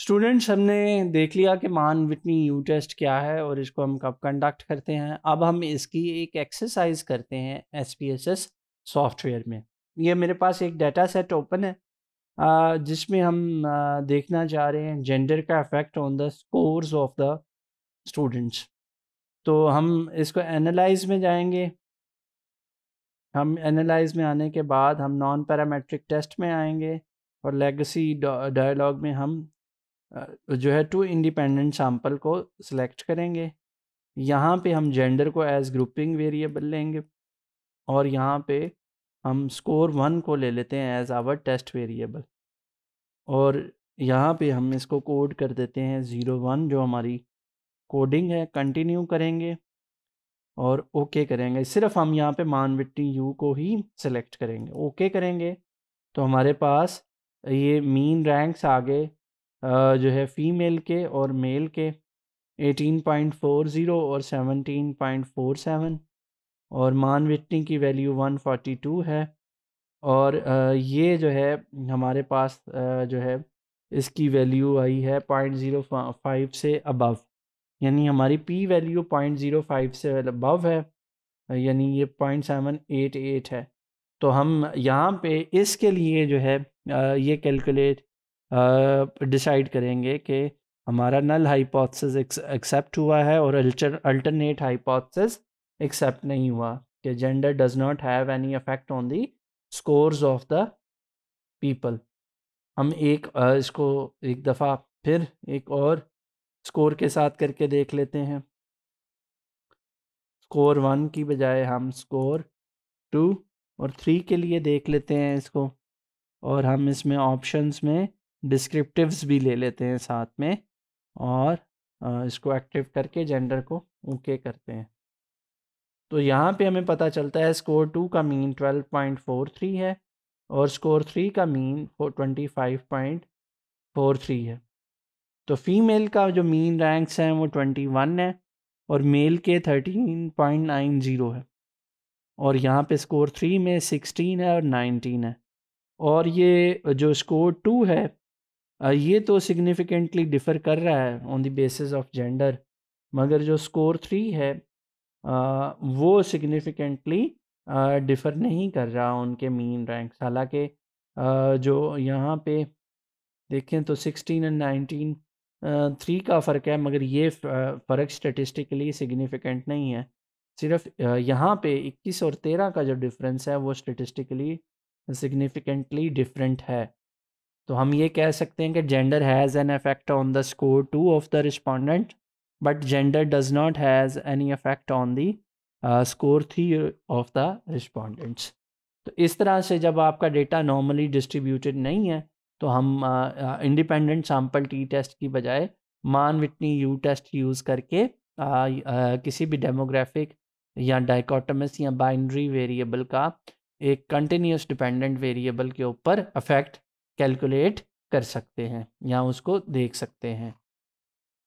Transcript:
students हमने देख लिया कि मान विटनी यू टेस्ट क्या है और इसको हम कब कंडक्ट करते हैं अब हम इसकी एक एक्सरसाइज करते हैं S P S S software में ये मेरे पास एक डाटा सेट ओपन है जिसमें हम देखना चाह रहे हैं जेंडर का effect on the scores of the students तो हम इसको एनालाइज में जाएंगे हम एनालाइज में आने के बाद हम नॉन पैरामेट्रिक टेस्ट में आएंगे और लेगेसी डायलॉग में हम जो है टू इंडिपेंडेंट सैम्पल को सिलेक्ट करेंगे यहाँ पे हम जेंडर को एज ग्रुपिंग वेरिएबल लेंगे और यहाँ पे हम स्कोर वन को ले लेते हैं एज आवर टेस्ट वेरिएबल और यहाँ पे हम इसको कोड कर देते हैं ज़ीरो वन जो हमारी कोडिंग है कंटिन्यू करेंगे और ओके okay करेंगे सिर्फ हम यहाँ पे मानविट्टी यू को ही सिलेक्ट करेंगे ओके okay करेंगे तो हमारे पास ये मीन रैंक्स आ गए जो है फीमेल के और मेल के 18.40 और 17.47 और विटनी की वैल्यू 142 है और ये जो है हमारे पास जो है इसकी वैल्यू आई है पॉइंट ज़ीरो फाइव से अबव यानी हमारी P value point zero five से अबव है यानी ये पॉइंट सेवन एट एट है तो हम यहाँ पे इसके लिए जो है ये कैलकुलेट डिसाइड करेंगे कि हमारा नल हाइपोथेसिस एक्सेप्ट हुआ है और अल्टरनेट हाइपोथेसिस एक्सेप्ट नहीं हुआ कि gender does not have any effect on the scores of the people हम एक इसको एक दफ़ा फिर एक और स्कोर के साथ करके देख लेते हैं स्कोर वन की बजाय हम स्कोर टू और थ्री के लिए देख लेते हैं इसको और हम इसमें ऑप्शंस में डिस्क्रिप्टिव्स भी ले लेते हैं साथ में और इसको एक्टिव करके जेंडर को ओके करते हैं तो यहाँ पे हमें पता चलता है स्कोर टू का mean twelve point four three है और स्कोर थ्री का mean twenty five point four three है तो फीमेल का जो मीन रैंक्स हैं वो ट्वेंटी वन है और मेल के थर्टीन पॉइंट नाइन ज़ीरो है और यहाँ पे स्कोर थ्री में सिक्सटीन है और नाइनटीन है और ये जो स्कोर टू है ये तो सिग्निफिकेंटली डिफ़र कर रहा है on the basis of gender मगर जो स्कोर थ्री है वो सिग्निफिकेंटली डिफ़र नहीं कर रहा उनके मीन रैंक्स हालांकि जो यहाँ पे देखें तो सिक्सटीन एंड नाइनटीन थ्री का फ़र्क है मगर ये फ़र्क स्टेटिस्टिकली सिग्निफिकेंट नहीं है सिर्फ यहाँ पे इक्कीस और तेरह का जो डिफरेंस है वो स्टेटिस्टिकली सिग्निफिकेंटली डिफरेंट है तो हम ये कह सकते हैं कि gender has an effect on the score two of the respondent but gender does not has any effect on the score three of the respondents तो इस तरह से जब आपका डेटा नॉर्मली डिस्ट्रीब्यूटेड नहीं है तो हम इंडिपेंडेंट सैम्पल टी टेस्ट की बजाय मान विटनी यू टेस्ट यूज़ करके आ, uh, आ, uh, किसी भी डेमोग्राफिक या डाइकोटमस या बाइनरी वेरिएबल का एक कंटिन्यूस डिपेंडेंट वेरिएबल के ऊपर अफेक्ट कैलकुलेट कर सकते हैं या उसको देख सकते हैं